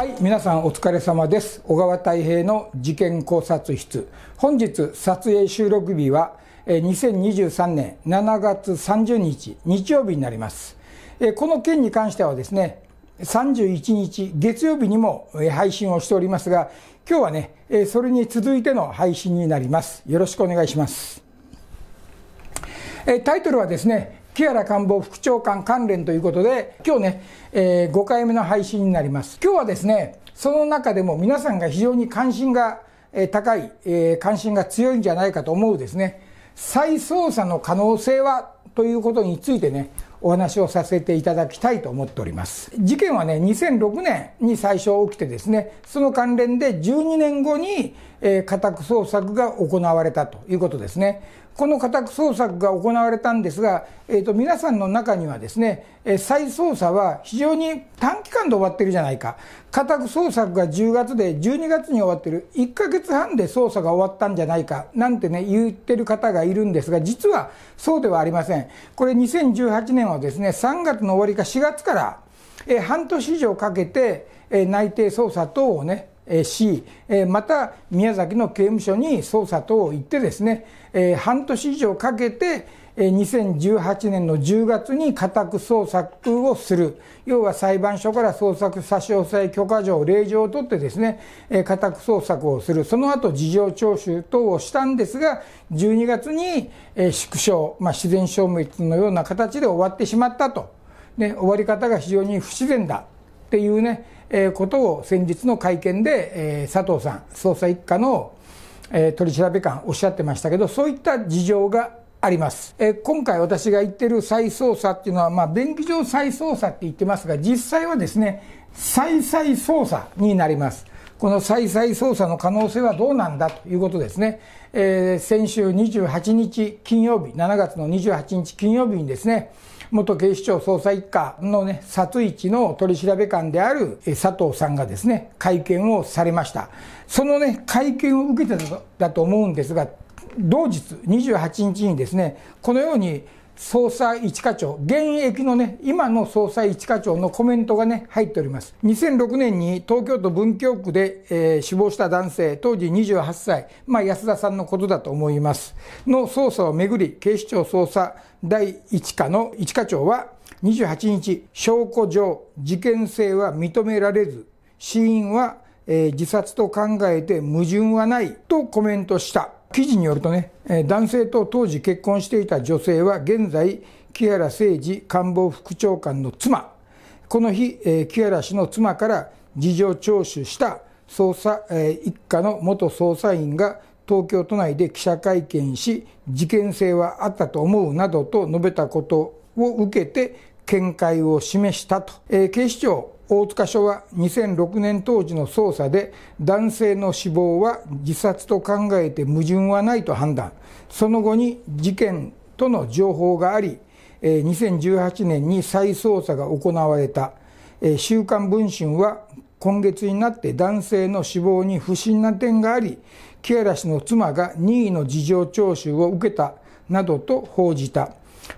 はい皆さんお疲れ様です小川太平の事件考察室本日撮影収録日は2023年7月30日日曜日になりますこの件に関してはですね31日月曜日にも配信をしておりますが今日はねそれに続いての配信になりますよろしくお願いしますタイトルはですね木原官房副長官関連ということで、今日ね、えー、5回目の配信になります。今日はですね、その中でも皆さんが非常に関心が高い、えー、関心が強いんじゃないかと思うですね、再捜査の可能性はということについてね、お話をさせていただきたいと思っております。事件はね、2006年に最初起きてですね、その関連で12年後に、えー、家宅捜索が行われたということですね。この家宅捜索が行われたんですが、えーと、皆さんの中にはですね、えー、再捜査は非常に短期間で終わってるじゃないか、家宅捜索が10月で12月に終わってる、1か月半で捜査が終わったんじゃないかなんてね、言ってる方がいるんですが、実はそうではありません。これ2018年はですね、3月の終わりか4月から、えー、半年以上かけて、えー、内定捜査等をね、し、また宮崎の刑務所に捜査等行ってですね、半年以上かけて、2018年の10月に家宅捜索をする、要は裁判所から捜索差し押さえ許可状、令状を取ってですね、家宅捜索をする、その後事情聴取等をしたんですが、12月に縮小、まあ、自然消滅のような形で終わってしまったと、ね、終わり方が非常に不自然だとていうね、えー、ことを先日の会見で、えー、佐藤さん、捜査一課の、えー、取り調べ官、おっしゃってましたけど、そういった事情があります、えー、今回私が言ってる再捜査っていうのは、まあ、便宜上再捜査って言ってますが、実際はですね、再々捜査になります。この再々捜査の可能性はどうなんだということですね、えー、先週28日金曜日、7月の28日金曜日にですね、元警視庁捜査一課のね、殺一の取り調べ官である佐藤さんがですね、会見をされました。そのね、会見を受けてだと思うんですが、同日28日にですね、このように捜査一課長、現役のね、今の捜査一課長のコメントがね、入っております。2006年に東京都文京区で、えー、死亡した男性、当時28歳、まあ安田さんのことだと思います。の捜査をめぐり、警視庁捜査第1課の一課長は28日、証拠上事件性は認められず、死因は、えー、自殺と考えて矛盾はないとコメントした。記事によるとね、男性と当時結婚していた女性は現在、木原誠二官房副長官の妻。この日、えー、木原氏の妻から事情聴取した捜査、えー、一課の元捜査員が東京都内で記者会見し事件性はあったと思うなどと述べたことを受けて見解を示したと、えー、警視庁大塚署は2006年当時の捜査で男性の死亡は自殺と考えて矛盾はないと判断その後に事件との情報があり2018年に再捜査が行われた「週刊文春」は今月になって男性の死亡に不審な点がありキエラ氏の妻が任意の事情聴取を受けたなどと報じた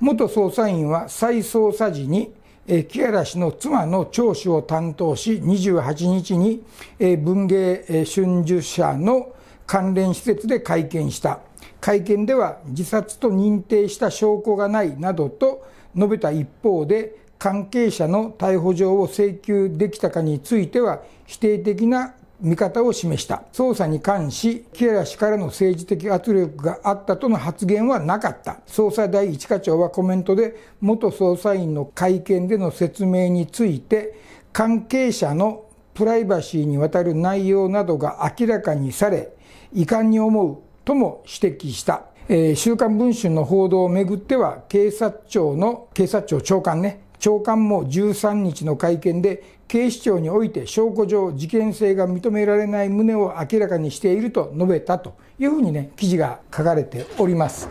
元捜査員は再捜査時に木原氏の妻の聴取を担当し28日に文芸春秋社の関連施設で会見した会見では自殺と認定した証拠がないなどと述べた一方で関係者の逮捕状を請求できたかについては否定的な見方を示した。捜査に関し、キエラ氏からの政治的圧力があったとの発言はなかった。捜査第一課長はコメントで、元捜査員の会見での説明について、関係者のプライバシーにわたる内容などが明らかにされ、遺憾に思うとも指摘した。えー、週刊文春の報道をめぐっては、警察庁の、警察庁長官ね、長官も13日の会見で警視庁において証拠上事件性が認められない旨を明らかにしていると述べたというふうにね記事が書かれております。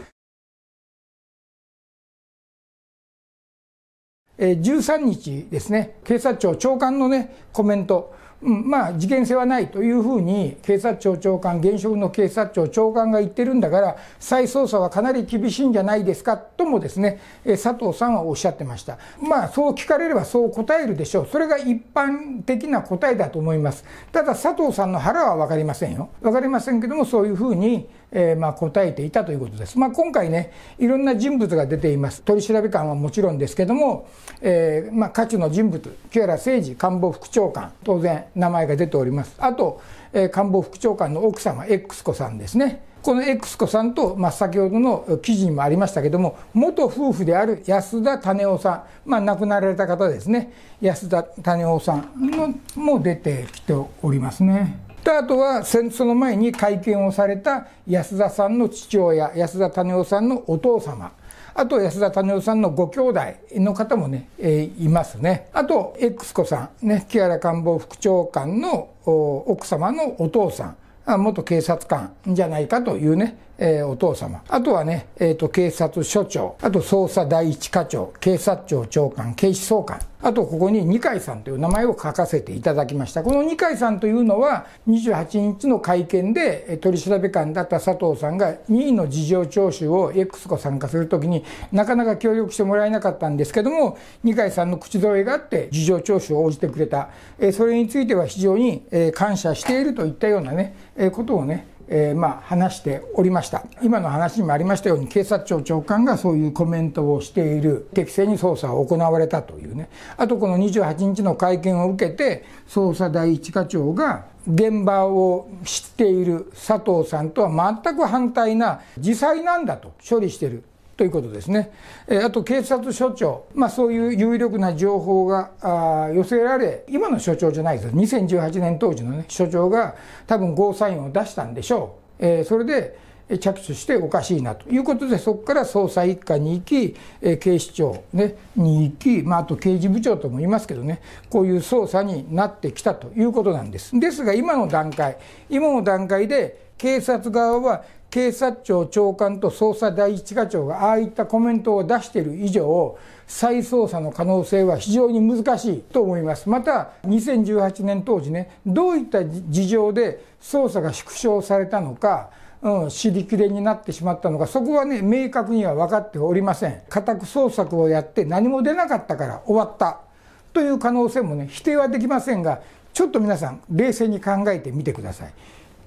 13日ですね警察庁長官のねコメントうん、まあ事件性はないというふうに警察庁長官現職の警察庁長官が言ってるんだから再捜査はかなり厳しいんじゃないですかともですね佐藤さんはおっしゃってましたまあそう聞かれればそう答えるでしょうそれが一般的な答えだと思いますただ佐藤さんの腹は分かりませんよわかりませんけどもそういうふうにえー、まあ答えていたということです。まあ、今回ね、いろんな人物が出ています。取調べ官はもちろんですけども、えー、まあ、価値の人物、木原誠二官房副長官、当然名前が出ております。あと、えー、官房副長官の奥様、X 子さんですね。この X 子さんと、まあ、先ほどの記事にもありましたけども、元夫婦である安田種夫さん、まあ、亡くなられた方ですね、安田種夫さんのも出てきておりますね。であとは戦争の前に会見をされた安田さんの父親安田種夫さんのお父様あと安田種夫さんのご兄弟の方もね、えー、いますねあと X 子さんね木原官房副長官の奥様のお父さん元警察官じゃないかというね、えー、お父様。あとはね、えっ、ー、と、警察署長、あと捜査第一課長、警察庁長官、警視総監。あとここに二階さんという名前を書かせていただきました。この二階さんというのは、28日の会見で取り調べ官だった佐藤さんが任意の事情聴取を X 子参加するときになかなか協力してもらえなかったんですけども、二階さんの口添えがあって事情聴取を応じてくれた。それについては非常に感謝しているといったようなね、ことをね、えー、まあ話しておりました今の話にもありましたように警察庁長官がそういうコメントをしている適正に捜査は行われたというねあとこの28日の会見を受けて捜査第一課長が現場を知っている佐藤さんとは全く反対な自裁なんだと処理してるということですね、えあと警察署長、まあ、そういう有力な情報があ寄せられ、今の署長じゃないです、2018年当時の、ね、署長が、多分ゴーサインを出したんでしょう、えー、それで着手しておかしいなということで、そこから捜査一課に行き、え警視庁、ね、に行き、まあ、あと刑事部長とも言いますけどね、こういう捜査になってきたということなんです。ですが、今の段階、今の段階で、警察側は警察庁長官と捜査第一課長がああいったコメントを出している以上、再捜査の可能性は非常に難しいと思います。また、2018年当時ね、どういった事情で捜査が縮小されたのか、うん、りきれになってしまったのか、そこはね、明確には分かっておりません。家宅捜索をやって何も出なかったから終わったという可能性もね、否定はできませんが、ちょっと皆さん、冷静に考えてみてください。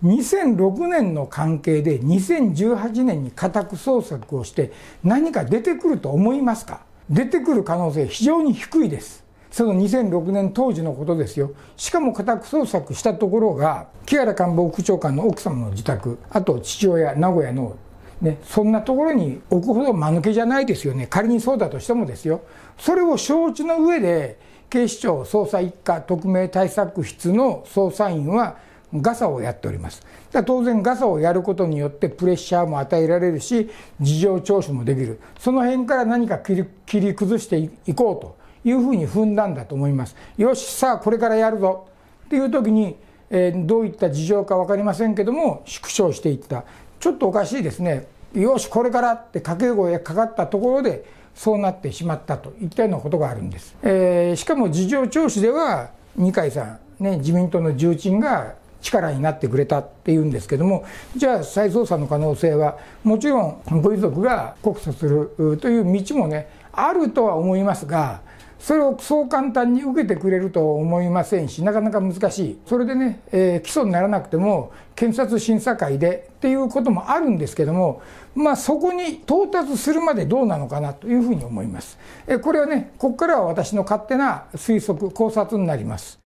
2006年の関係で2018年に家宅捜索をして何か出てくると思いますか出てくる可能性非常に低いですその2006年当時のことですよしかも家宅捜索したところが木原官房副長官の奥様の自宅あと父親名古屋のね、そんなところに置くほど間抜けじゃないですよね、仮にそうだとしてもですよ、それを承知の上で、警視庁捜査一課特命対策室の捜査員は、ガサをやっておりますだ当然ガサをやることによってプレッシャーも与えられるし事情聴取もできるその辺から何か切り崩していこうというふうに踏んだんだと思いますよしさあこれからやるぞっていう時に、えー、どういった事情か分かりませんけども縮小していったちょっとおかしいですねよしこれからって掛け声がかかったところでそうなってしまったといったようなことがあるんです、えー、しかも事情聴取では二階さん、ね、自民党の重鎮が力になってくれたっていうんですけどもじゃあ再捜査の可能性はもちろんご遺族が告訴するという道もねあるとは思いますがそれをそう簡単に受けてくれると思いませんしなかなか難しいそれでね、えー、起訴にならなくても検察審査会でっていうこともあるんですけどもまあそこに到達するまでどうなのかなというふうに思います、えー、これはねここからは私の勝手な推測考察になります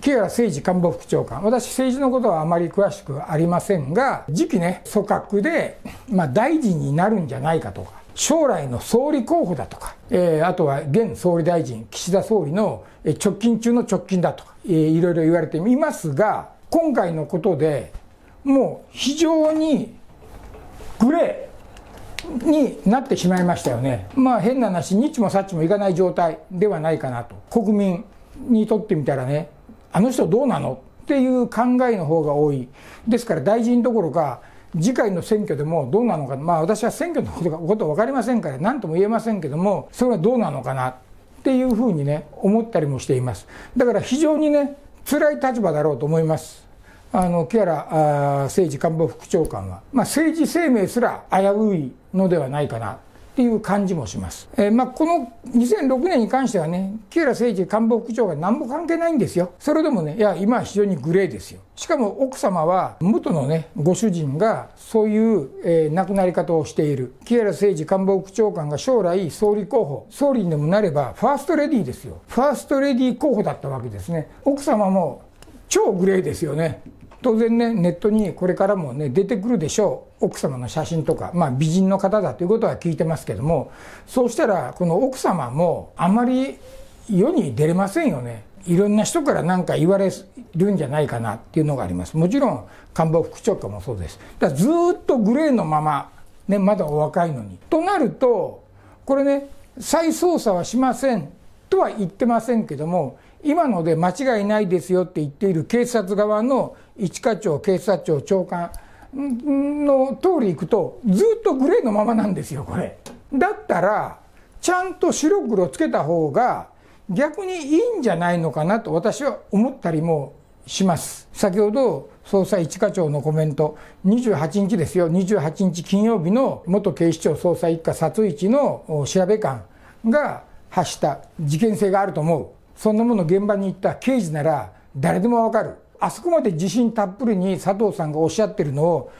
木原誠二官房副長官、私、政治のことはあまり詳しくありませんが、次期ね、組閣で、まあ、大臣になるんじゃないかとか、将来の総理候補だとか、えー、あとは現総理大臣、岸田総理の直近中の直近だとか、えー、いろいろ言われていますが、今回のことでもう非常にグレーになってしまいましたよね。まあ変な話、にっちもさっちもいかない状態ではないかなと。国民にとってみたらね、あの人どうなのっていう考えの方が多い。ですから大臣どころか、次回の選挙でもどうなのか、まあ私は選挙のことがこと分かりませんから、何とも言えませんけども、それはどうなのかなっていうふうにね、思ったりもしています。だから非常にね、辛い立場だろうと思います。あの、木原政治官房副長官は。まあ政治生命すら危ういのではないかなっていう感じもします。えー、まあ、この2006年に関してはね、木原誠二官房副長が何も関係ないんですよ。それでもね、いや、今は非常にグレーですよ。しかも奥様は、元のね、ご主人がそういう、えー、亡くなり方をしている。木原誠二官房副長官が将来総理候補、総理にでもなればファーストレディーですよ。ファーストレディー候補だったわけですね。奥様も超グレーですよね。当然ねネットにこれからもね出てくるでしょう奥様の写真とか、まあ、美人の方だということは聞いてますけどもそうしたらこの奥様もあまり世に出れませんよねいろんな人から何か言われるんじゃないかなっていうのがありますもちろん官房副長官もそうですだずっとグレーのまま、ね、まだお若いのにとなるとこれね再捜査はしませんとは言ってませんけども今ので間違いないですよって言っている警察側の一課長、警察庁長官の通りいくと、ずっとグレーのままなんですよ、これ。だったら、ちゃんと白黒つけた方が、逆にいいんじゃないのかなと私は思ったりもします。先ほど捜査一課長のコメント、28日ですよ、28日金曜日の元警視庁捜査一課殺一の調べ官が発した事件性があると思う。そんなもの現場に行った刑事なら誰でもわかるあそこまで自信たっぷりに佐藤さんがおっしゃってるのを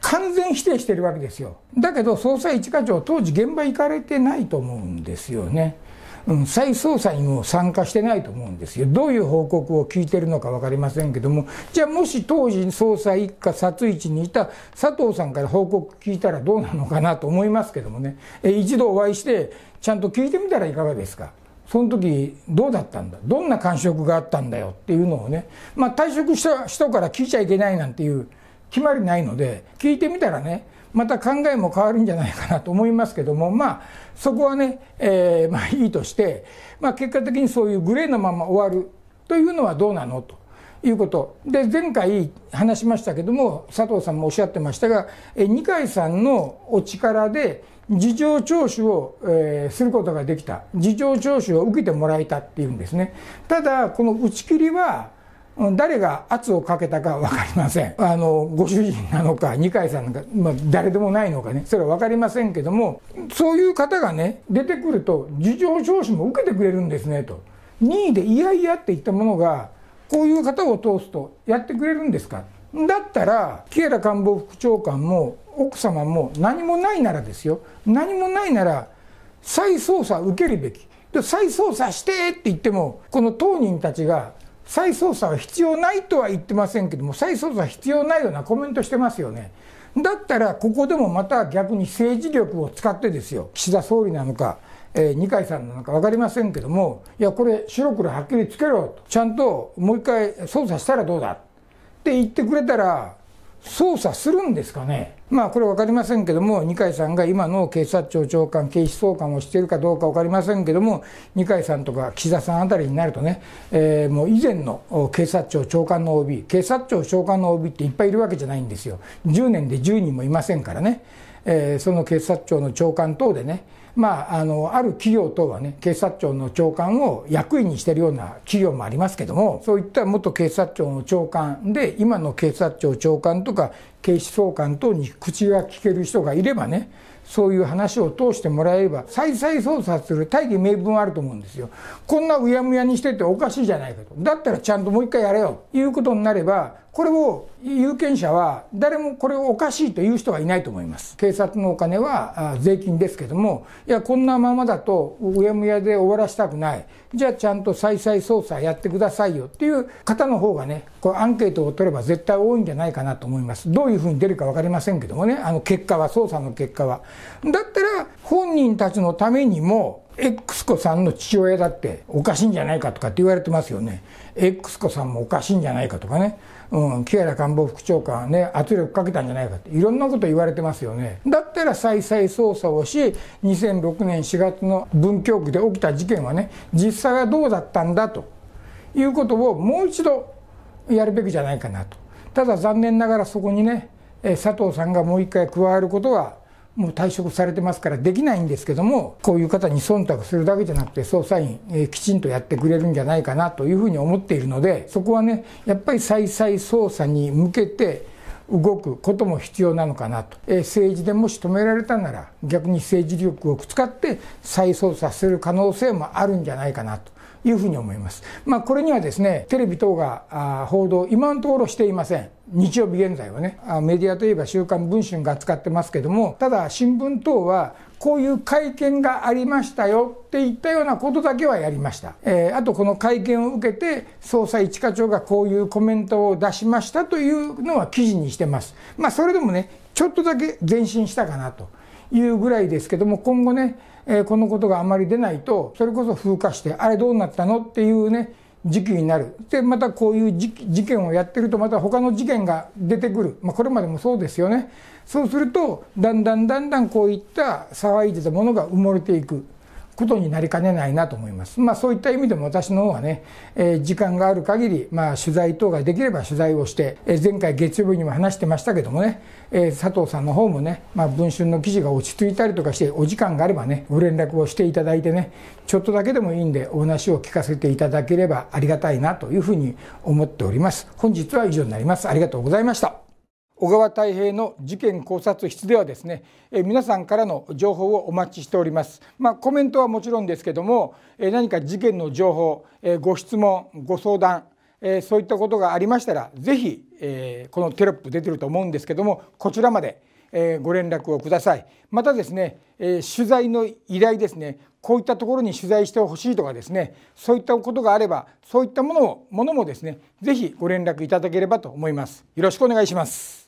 完全否定してるわけですよだけど捜査一課長当時現場行かれてないと思うんですよね、うん、再捜査にも参加してないと思うんですよどういう報告を聞いてるのか分かりませんけどもじゃあもし当時捜査一課殺一にいた佐藤さんから報告聞いたらどうなのかなと思いますけどもね一度お会いしてちゃんと聞いてみたらいかがですかその時どうだったんだどんな感触があったんだよっていうのをね、まあ、退職した人から聞いちゃいけないなんていう決まりないので聞いてみたらねまた考えも変わるんじゃないかなと思いますけどもまあそこはね、えー、まあいいとして、まあ、結果的にそういうグレーのまま終わるというのはどうなのということで前回話しましたけども佐藤さんもおっしゃってましたが二階さんのお力で事情聴取を、えー、することができた事情聴取を受けてもらえたっていうんですねただこの打ち切りは誰が圧をかけたか分かりませんあのご主人なのか二階さんなのか、まあ、誰でもないのかねそれは分かりませんけどもそういう方がね出てくると事情聴取も受けてくれるんですねと任意でいやいやって言ったものがこういう方を通すとやってくれるんですかだったら、木原官房副長官も奥様も何もないならですよ、何もないなら、再捜査受けるべき、再捜査してって言っても、この当人たちが、再捜査は必要ないとは言ってませんけども、再捜査必要ないようなコメントしてますよね。だったら、ここでもまた逆に政治力を使ってですよ、岸田総理なのか、えー、二階さんなのか分かりませんけども、いや、これ、白黒はっきりつけろと、ちゃんともう一回捜査したらどうだって言ってくれたら、捜査するんですかね、まあ、これ分かりませんけども、二階さんが今の警察庁長官、警視総監をしているかどうか分かりませんけども、二階さんとか岸田さんあたりになるとね、えー、もう以前の警察庁長官の OB、警察庁長官の OB っていっぱいいるわけじゃないんですよ、10年で10人もいませんからね、えー、その警察庁の長官等でね、まあ、あの、ある企業等はね、警察庁の長官を役員にしてるような企業もありますけども、そういった元警察庁の長官で、今の警察庁長官とか、警視総監等に口が利ける人がいればね、そういう話を通してもらえれば再々捜査する大義名分あると思うんですよこんなうやむやにしてておかしいじゃないかとだったらちゃんともう一回やれよということになればこれを有権者は誰もこれをおかしいという人はいないと思います警察のお金は税金ですけどもいやこんなままだとうやむやで終わらせたくないじゃあちゃんと再々捜査やってくださいよっていう方の方がねこうアンケートを取れば絶対多いんじゃないかなと思いますどういうふうに出るか分かりませんけどもねあの結果は捜査の結果は。だったら本人たちのためにも X 子さんの父親だっておかしいんじゃないかとかって言われてますよね X 子さんもおかしいんじゃないかとかね、うん、木原官房副長官はね圧力かけたんじゃないかっていろんなこと言われてますよねだったら再々捜査をし2006年4月の文京区で起きた事件はね実際はどうだったんだということをもう一度やるべきじゃないかなとただ残念ながらそこにね佐藤さんがもう一回加わることはもう退職されてますからできないんですけども、こういう方に忖度するだけじゃなくて、捜査員、えー、きちんとやってくれるんじゃないかなというふうに思っているので、そこはね、やっぱり再々捜査に向けて、動くことも必要なのかなと、えー、政治でもし止められたなら、逆に政治力を使って再捜査する可能性もあるんじゃないかなと。いうふうに思います。まあ、これにはですね、テレビ等が報道、今のところしていません。日曜日現在はね、メディアといえば週刊文春が使ってますけども、ただ新聞等は、こういう会見がありましたよって言ったようなことだけはやりました。えー、あとこの会見を受けて、捜査一課長がこういうコメントを出しましたというのは記事にしてます。まあ、それでもね、ちょっとだけ前進したかなというぐらいですけども、今後ね、えー、このことがあまり出ないと、それこそ風化して、あれどうなったのっていうね、時期になる。で、またこういう事件をやってると、また他の事件が出てくる。まあ、これまでもそうですよね。そうすると、だんだんだんだんこういった騒いでたものが埋もれていく。ことになりかねないなと思います。まあ、そういった意味でも私の方はね、えー、時間がある限り、まあ、取材等ができれば取材をして、えー、前回月曜日にも話してましたけどもね、えー、佐藤さんの方もね、まあ、文春の記事が落ち着いたりとかして、お時間があればね、ご連絡をしていただいてね、ちょっとだけでもいいんで、お話を聞かせていただければありがたいなというふうに思っております。本日は以上になります。ありがとうございました。小川太平の事件考察室ではですね、え皆さんからの情報をお待ちしておりますまあ、コメントはもちろんですけども、え何か事件の情報、えご質問ご相談、えそういったことがありましたら是非、えこのテロップ出てると思うんですけどもこちらまで、えご連絡をくださいまたですね、え取材の依頼ですねこういったところに取材してほしいとかですねそういったことがあればそういったものをものもですね是非ご連絡いただければと思いますよろしくお願いします